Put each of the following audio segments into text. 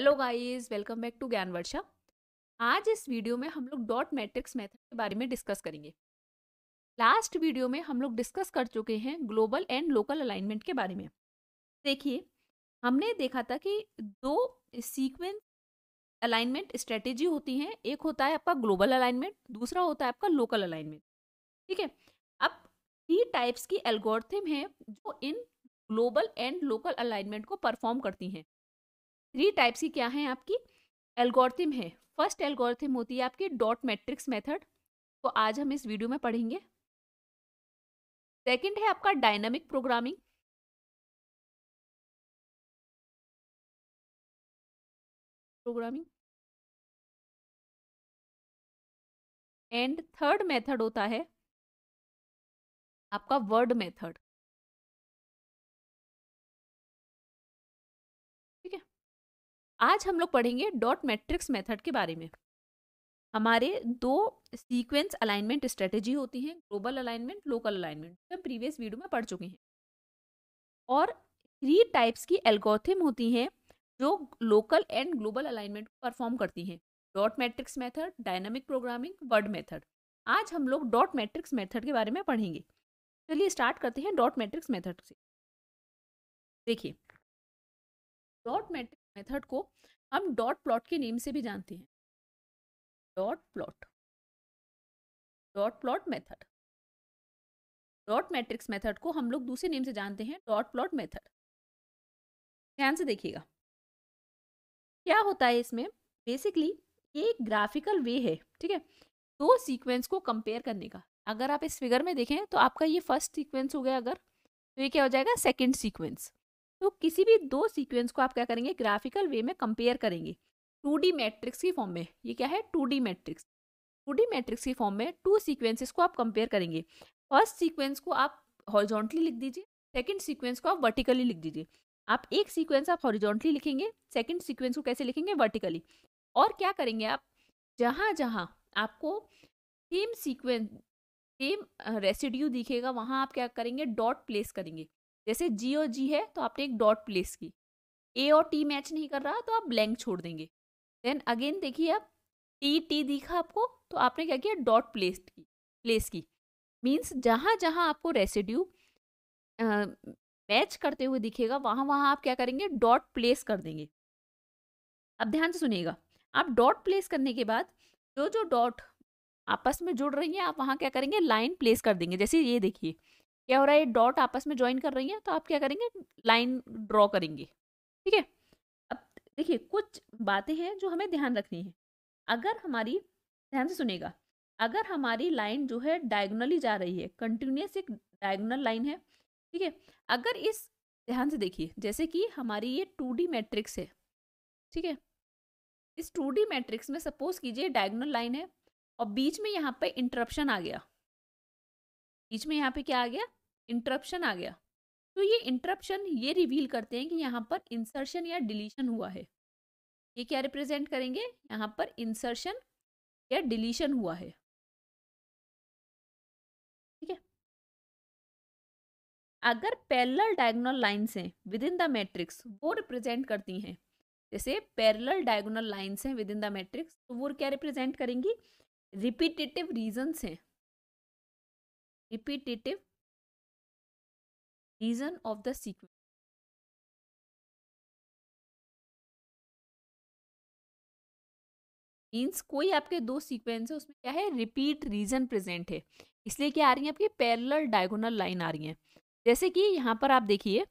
Hello guys welcome back to Gyan Varsha आज इस video में हम लोग डॉट मैट्रिक्स मेथड के बारे में डिस्कस करेंगे लास्ट वीडियो में हम लोग डिस्कस कर चुके हैं ग्लोबल एंड लोकल अलाइनमेंट के बारे में देखिए हमने देखा था कि दो सीक्वेंस अलाइनमेंट स्ट्रेटेजी होती हैं एक होता है आपका ग्लोबल अलाइनमेंट दूसरा होता है आपका लोकल अलाइनमेंट ठीक है अब थ्री टाइप्स की एल्गोरिथम है जो इन ग्लोबल एंड लोकल अलाइनमेंट को परफॉर्म करती हैं थ्री टाइप्स की क्या है आपकी एल्गोरिथम है फर्स्ट एल्गोरिथम होती है आपकी डॉट मैट्रिक्स मेथड तो आज हम इस वीडियो में पढ़ेंगे सेकंड है आपका dynamic programming programming and third method होता है आपका वर्ड मेथड आज हम लोग पढ़ेंगे डॉट मैट्रिक्स मेथड के बारे में हमारे दो सीक्वेंस अलाइनमेंट स्ट्रेटेजी होती है ग्लोबल अलाइनमेंट लोकल अलाइनमेंट हम प्रीवियस वीडियो में पढ़ चुके हैं और थ्री टाइप्स की एल्गोथिम होती हैं जो लोकल एंड ग्लोबल अलाइनमेंट को परफॉर्म करती हैं dot matrix method dynamic programming word method आज हम लोग डॉट मैट्रिक्स मेथड के बारे में पढ़ेंगे चलिए स्टार्ट करते हैं डॉट मैट्रिक्स मेथड से देखिए डॉट मैट्रिक्स मेथड को हम डॉट प्लॉट के नेम से भी जानते हैं dot plot dot plot method dot matrix method को हम लोग दूसरे नेम से जानते हैं डॉट प्लॉट मेथड ध्यान से देखिएगा क्या होता है इसमें बेसिकली ये एक ग्राफिकल वे है ठीक है दो सीक्वेंस को कंपेयर करने का अगर आप इस फिगर में देखें तो आपका ये फर्स्ट सीक्वेंस हो गया अगर तो ये क्या हो जाएगा सेकंड सीक्वेंस तो किसी भी दो सीक्वेंस को आप क्या करेंगे ग्राफिकल वे में कंपेयर करेंगे टू डी मैट्रिक्स की फॉर्म में ये क्या है two D matrix two D matrix की फॉर्म में टू सीक्वेंसेस को आप कंपेयर करेंगे फर्स्ट सीक्वेंस को आप हॉरिजॉन्टली लिख दीजिए सेकंड सीक्वेंस को आप वर्टिकली लिख दीजिए आप एक सीक्वेंस आप हॉरिजॉन्टली लिखेंगे सेकंड सीक्वेंस को कैसे लिखेंगे वर्टिकली और क्या करेंगे आप जहाँ जहाँ आपको सेम सीक्वेंस सेम रेसिड्यू दिखेगा वहाँ आप क्या करेंगे डॉट प्लेस करेंगे जैसे जी और जी है तो आपने एक डॉट प्लेस की ए और टी मैच नहीं कर रहा तो आप ब्लैंक छोड़ देंगे देन अगेन देखिए आप टी टी दिखा आपको तो आपने क्या किया डॉट प्लेस की प्लेस की मीन्स जहाँ जहाँ आपको रेसिड्यू मैच करते हुए दिखेगा वहाँ वहाँ आप क्या करेंगे डॉट प्लेस कर देंगे अब ध्यान से सुनिएगा आप डॉट प्लेस करने के बाद जो जो डॉट आपस में जुड़ रही हैं आप वहाँ क्या करेंगे लाइन प्लेस कर देंगे जैसे ये देखिए क्या हो रहा है डॉट आपस में ज्वाइन कर रही हैं तो आप क्या करेंगे लाइन ड्रॉ करेंगे ठीक है अब देखिए कुछ बातें हैं जो हमें ध्यान रखनी है अगर हमारी ध्यान से सुनेगा अगर हमारी लाइन जो है डायगोनली जा रही है कंटिन्यूस एक डायगोनल लाइन है ठीक है अगर इस ध्यान से देखिए जैसे कि हमारी ये टू डी मैट्रिक्स है ठीक है इस टू डी मैट्रिक्स में सपोज कीजिए डायगोनल लाइन है और बीच में यहाँ पे इंटरप्शन आ गया बीच में यहाँ पे क्या आ गया इंटरप्शन आ गया तो ये इंटरप्शन ये रिवील करते हैं कि यहाँ पर इंसर्शन या डिलीशन हुआ है ये क्या रिप्रेजेंट करेंगे यहाँ पर इंसर्शन या डिलीशन हुआ है ठीक है अगर पैरेलल डायगोनल लाइंस हैं विद इन द मैट्रिक्स वो रिप्रेजेंट करती हैं जैसे पैरेलल डायगोनल लाइंस हैं विद इन द मैट्रिक्स तो वो क्या रिप्रेजेंट करेंगी रिपीटेटिव रीजन्स हैं repetitive reason of the sequence. Means कोई आपके दो सीक्वेंस है उसमें क्या है रिपीट रीजन प्रेजेंट है इसलिए क्या आ रही है आपकी पैरेलल डायगोनल लाइन आ रही है जैसे कि यहाँ पर आप देखिए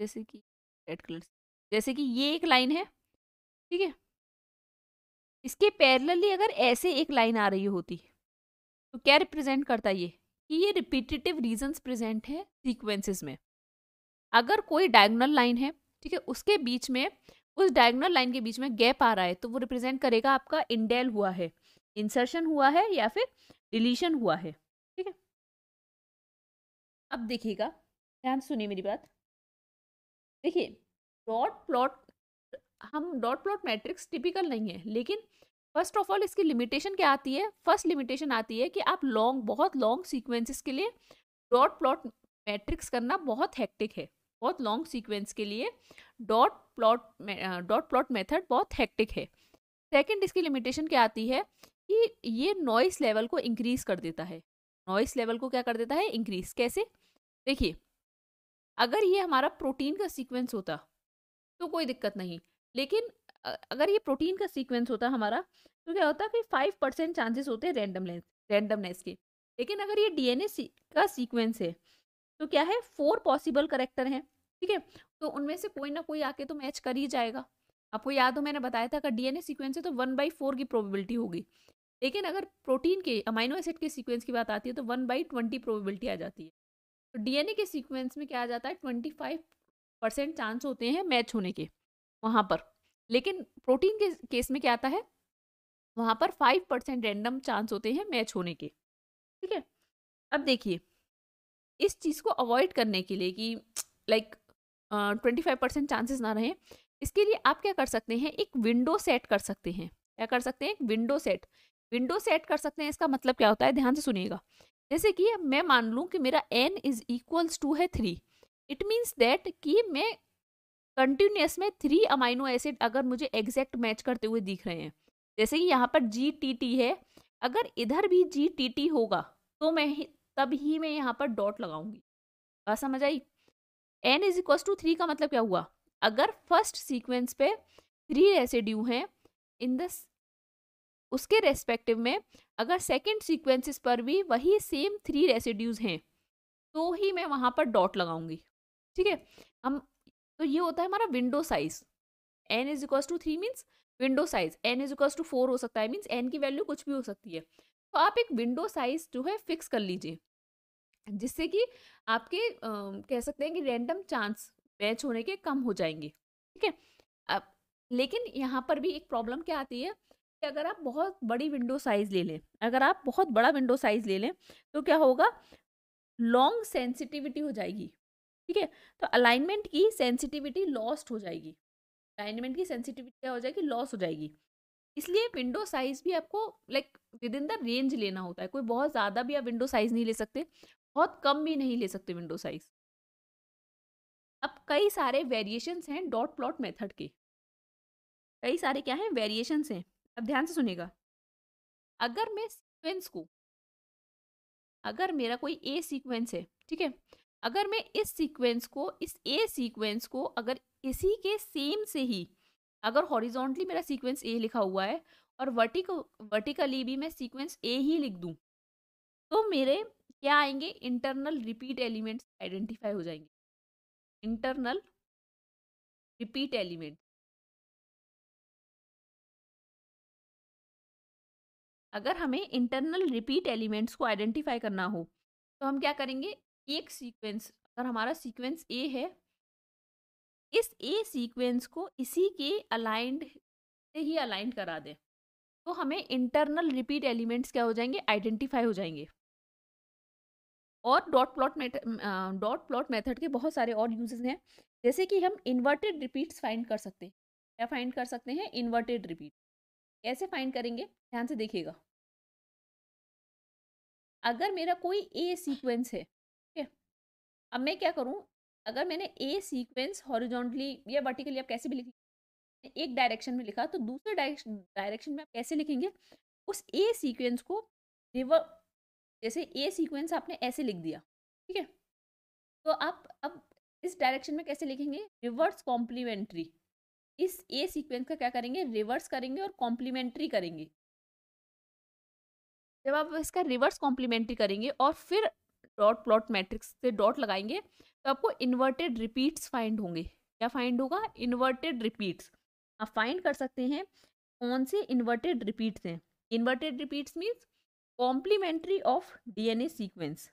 जैसे कि रेड कलर जैसे कि ये एक लाइन है ठीक है इसके पैरेलली अगर ऐसे एक लाइन आ रही होती तो क्या रिप्रेजेंट करता ये कि ये रिपीटेटिव रीजंस प्रेजेंट हैं सीक्वेंसेस में अगर कोई डायगोनल लाइन है ठीक है उसके बीच में उस डायगोनल लाइन के बीच में गैप आ रहा है तो वो रिप्रेजेंट करेगा आपका इंडेल हुआ है इंसर्शन हुआ है या फिर डिलीशन हुआ है ठीक है अब देखिएगा ध्यान सुनिए मेरी बात देखिए डॉट प्लॉट हम डॉट प्लॉट मैट्रिक्स टिपिकल नहीं है लेकिन फर्स्ट ऑफ ऑल इसकी लिमिटेशन क्या आती है फर्स्ट लिमिटेशन आती है कि आप लॉन्ग बहुत लॉन्ग सीक्वेंसेस के लिए डॉट प्लॉट मैट्रिक्स करना बहुत हेक्टिक है बहुत लॉन्ग सीक्वेंस के लिए dot plot dot plot method बहुत हेक्टिक है सेकंड इसकी लिमिटेशन क्या आती है कि ये नॉइस लेवल को इंक्रीज कर देता है नॉइस लेवल को क्या कर देता है इंक्रीज कैसे देखिए अगर ये हमारा प्रोटीन का सीक्वेंस होता तो कोई दिक्कत नहीं लेकिन अगर ये प्रोटीन का सीक्वेंस होता हमारा तो क्या होता कि फाइव परसेंट चांसेस होते हैं रेंडमनेस रैंडमनेस के लेकिन अगर ये डीएनए सी, का सीक्वेंस है तो क्या है फोर पॉसिबल करेक्टर हैं ठीक है तो उनमें से कोई ना कोई आके तो मैच कर ही जाएगा आपको याद हो मैंने बताया था अगर डीएनए सीक्वेंस है तो वन बाई फोर की प्रोबेबिलिटी होगी लेकिन अगर प्रोटीन के अमाइनो एसिड के सीक्वेंस की बात आती है तो वन बाई ट्वेंटी प्रोबेबिलिटी आ जाती है तो डीएनए के सीक्वेंस में क्या आ जाता है ट्वेंटी फाइव परसेंट चांस होते हैं मैच होने के वहाँ पर लेकिन प्रोटीन के केस में क्या आता है वहाँ पर फाइव परसेंट रेंडम चांस होते हैं मैच होने के ठीक है अब देखिए इस चीज़ को अवॉइड करने के लिए कि like twenty five percent chances ना रहे इसके लिए आप क्या कर सकते हैं एक विंडो सेट कर सकते हैं क्या कर सकते हैं एक विंडो सेट विंडो सेट कर सकते हैं इसका मतलब क्या होता है ध्यान से सुनिएगा जैसे कि मैं मान लूँ कि मेरा एन इज इक्वल्स टू है थ्री इट मीन्स दैट कि मैं कंटिन्यूस में थ्री अमाइनो एसिड अगर मुझे एग्जैक्ट मैच करते हुए दिख रहे हैं जैसे कि यहाँ पर जी टी टी है अगर इधर भी जी टी टी होगा तो मैं तब ही मैं यहाँ पर डॉट लगाऊंगी बात समझ आई N is equal to three का मतलब क्या हुआ अगर फर्स्ट सीक्वेंस पे थ्री रेसिड्यू हैं इन द उसके रेस्पेक्टिव में अगर सेकेंड सीक्वेंसेस पर भी वही सेम थ्री रेसिड्यूज हैं तो ही मैं वहाँ पर डॉट लगाऊंगी ठीक है हम तो ये होता है हमारा window size N is equal to three means window size N is equal to four हो सकता है मीन्स एन की वैल्यू कुछ भी हो सकती है तो आप एक विंडो साइज जो है फिक्स कर लीजिए जिससे कि आपके आ, कह सकते हैं कि रैंडम चांस मैच होने के कम हो जाएंगे ठीक है अब लेकिन यहाँ पर भी एक प्रॉब्लम क्या आती है कि अगर आप बहुत बड़ी विंडो साइज़ ले लें अगर आप बहुत बड़ा विंडो साइज़ ले लें तो क्या होगा लॉन्ग सेंसिटिविटी हो जाएगी ठीक है तो अलाइनमेंट की सेंसिटिविटी लॉस्ट हो जाएगी अलाइनमेंट की सेंसिटिविटी क्या हो जाएगी लॉस हो जाएगी इसलिए विंडो साइज भी आपको like within the range लेना होता है कोई बहुत ज़्यादा भी आप विंडो साइज नहीं ले सकते बहुत कम भी नहीं ले सकते विंडो साइज अब कई सारे वेरिएशन हैं डॉट प्लॉट मेथड के कई सारे क्या हैं वेरिएशन हैं अब ध्यान से सुनेगा अगर मैं सीक्वेंस को अगर मेरा कोई ए सीक्वेंस है ठीक है अगर मैं इस सीक्वेंस को इस ए सीक्वेंस को अगर इसी के सेम से ही अगर हॉरिजॉन्टली मेरा सीक्वेंस ए लिखा हुआ है और वर्टिक वर्टिकली भी मैं सीक्वेंस ए ही लिख दूँ तो मेरे क्या आएंगे इंटरनल रिपीट एलिमेंट्स आइडेंटिफाई हो जाएंगे इंटरनल रिपीट एलिमेंट अगर हमें इंटरनल रिपीट एलिमेंट्स को आइडेंटिफाई करना हो तो हम क्या करेंगे एक सीक्वेंस अगर हमारा सीक्वेंस ए है इस ए सीक्वेंस को इसी के अलाइंड से ही अलाइंड करा दें तो हमें इंटरनल रिपीट एलिमेंट्स क्या हो जाएंगे आइडेंटिफाई हो जाएंगे और dot plot dot plot method के बहुत सारे और यूजेस हैं जैसे कि हम इन्वर्टेड रिपीट्स फाइंड कर सकते हैं क्या फाइंड कर सकते हैं इन्वर्टेड रिपीट कैसे फाइंड करेंगे ध्यान से देखिएगा अगर मेरा कोई ए सीक्वेंस है अब मैं क्या करूँ अगर मैंने ए सीक्वेंस हॉरिजॉन्टली या वर्टिकली आप कैसे भी लिख एक डायरेक्शन में लिखा तो दूसरे डायरेक्शन में आप कैसे लिखेंगे उस ए सीक्वेंस को रिवर जैसे ए सीक्वेंस आपने ऐसे लिख दिया ठीक है तो आप अब इस डायरेक्शन में कैसे लिखेंगे रिवर्स कॉम्प्लीमेंट्री इस ए सीक्वेंस का क्या करेंगे रिवर्स करेंगे और कॉम्प्लीमेंट्री करेंगे जब आप इसका रिवर्स कॉम्प्लीमेंट्री करेंगे और फिर डॉट प्लॉट मैट्रिक्स से डॉट लगाएंगे तो आपको इन्वर्टेड रिपीट्स फाइंड होंगे क्या फाइंड होगा इन्वर्टेड रिपीट्स आप फाइंड कर सकते हैं कौन से इन्वर्टेड रिपीट्स हैं inverted repeats means complementary of DNA sequence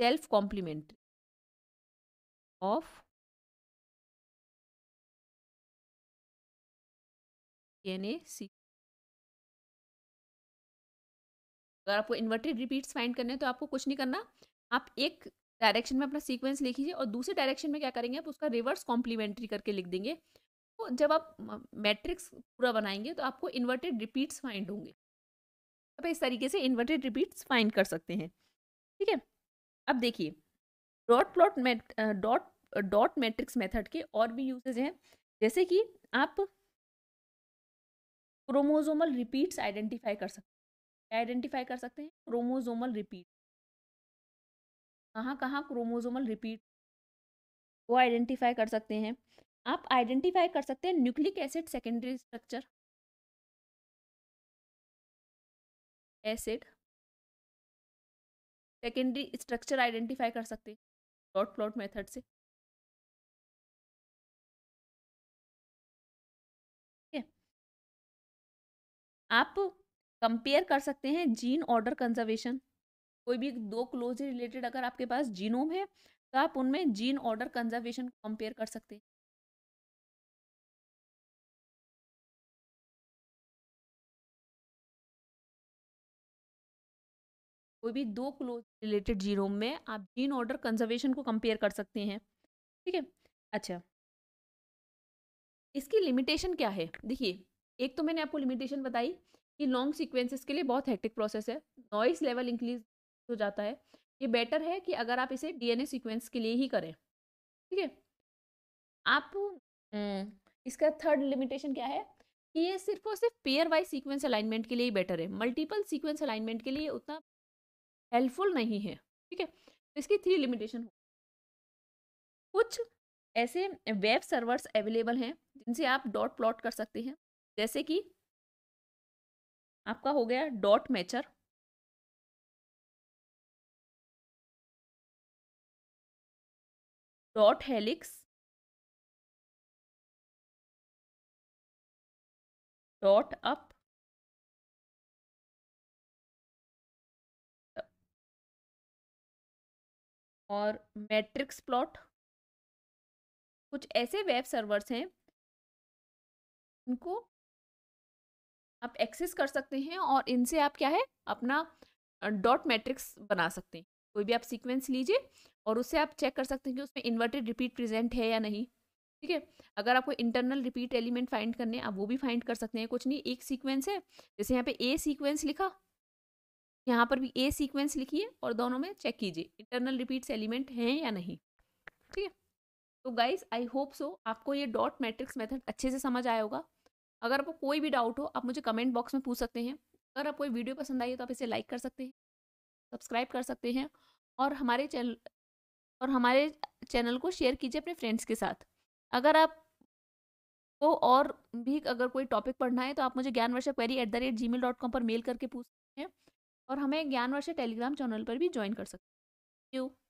self complementary of DNA sequence अगर आपको इन्वर्टेड रिपीट्स फाइंड करने हैं तो आपको कुछ नहीं करना आप एक डायरेक्शन में अपना सीक्वेंस लिखीजिए और दूसरे डायरेक्शन में क्या करेंगे आप उसका रिवर्स कॉम्प्लीमेंट्री करके लिख देंगे तो जब आप मैट्रिक्स पूरा बनाएंगे तो आपको इन्वर्टेड रिपीट्स फाइंड होंगे आप इस तरीके से इन्वर्टेड रिपीट्स फाइंड कर सकते हैं ठीक है अब देखिए dot plot dot dot matrix method के और भी यूजेज हैं जैसे कि आप क्रोमोजोमल रिपीट्स आइडेंटिफाई कर सकते आइडेंटिफाई कर सकते हैं क्रोमोजोमल रिपीट कहाँ कहाँ क्रोमोजोमल रिपीट वो आइडेंटिफाई कर सकते हैं आप आइडेंटिफाई कर सकते हैं nucleic acid secondary structure acid secondary structure identify कर सकते हैं डॉट प्लॉट मेथड से आप कंपेयर कर सकते हैं जीन ऑर्डर कंजर्वेशन कोई भी दो क्लोजली रिलेटेड अगर आपके पास जीनोम है तो आप उनमें जीन ऑर्डर कंजर्वेशन कंपेयर कर सकते हैं कोई भी दो क्लोज रिलेटेड जीनोम में आप जीन ऑर्डर कंजर्वेशन को कंपेयर कर सकते हैं ठीक है अच्छा इसकी लिमिटेशन क्या है देखिए एक तो मैंने आपको लिमिटेशन बताई कि लॉन्ग सीक्वेंसेस के लिए बहुत हेक्टिक प्रोसेस है नॉइस लेवल इंक्रीज हो जाता है ये बेटर है कि अगर आप इसे डीएनए सीक्वेंस के लिए ही करें ठीक है आप इसका थर्ड लिमिटेशन क्या है कि ये सिर्फ और सिर्फ पेयर वाइज सीक्वेंस अलाइनमेंट के लिए ही बेटर है मल्टीपल सीक्वेंस अलाइनमेंट के लिए उतना हेल्पफुल नहीं है ठीक है तो इसकी थ्री लिमिटेशन हो कुछ ऐसे वेब सर्वर्स अवेलेबल हैं जिनसे आप डॉट प्लॉट कर सकते हैं जैसे कि आपका हो गया dot matcher dot helix dot up और मैट्रिक्स प्लॉट कुछ ऐसे वेब सर्वर्स हैं इनको आप एक्सेस कर सकते हैं और इनसे आप क्या है अपना डॉट मैट्रिक्स बना सकते हैं कोई भी आप सीक्वेंस लीजिए और उससे आप चेक कर सकते हैं कि उसमें इन्वर्टेड रिपीट प्रेजेंट है या नहीं ठीक है अगर आपको इंटरनल रिपीट एलिमेंट फाइंड करने आप वो भी फाइंड कर सकते हैं कुछ नहीं एक सीक्वेंस है जैसे यहाँ पे ए सीक्वेंस लिखा यहाँ पर भी ए सीक्वेंस लिखिए और दोनों में चेक कीजिए इंटरनल रिपीट्स एलिमेंट हैं या नहीं ठीक है तो गाइज आई होप सो आपको ये डॉट मैट्रिक्स मेथड अच्छे से समझ आया होगा अगर आपको कोई भी डाउट हो आप मुझे कमेंट बॉक्स में पूछ सकते हैं अगर आपको वीडियो पसंद आई है तो आप इसे लाइक कर सकते हैं सब्सक्राइब कर सकते हैं और हमारे चैनल और हमारे चैनल को शेयर कीजिए अपने फ्रेंड्स के साथ अगर आप को और भी अगर कोई टॉपिक पढ़ना है तो आप मुझे Gyan Varsha query at the rate Gmail dot com पर मेल करके पूछ सकते हैं और हमें ज्ञान वर्षा टेलीग्राम चैनल पर भी ज्वाइन कर सकते हैं थैंक यू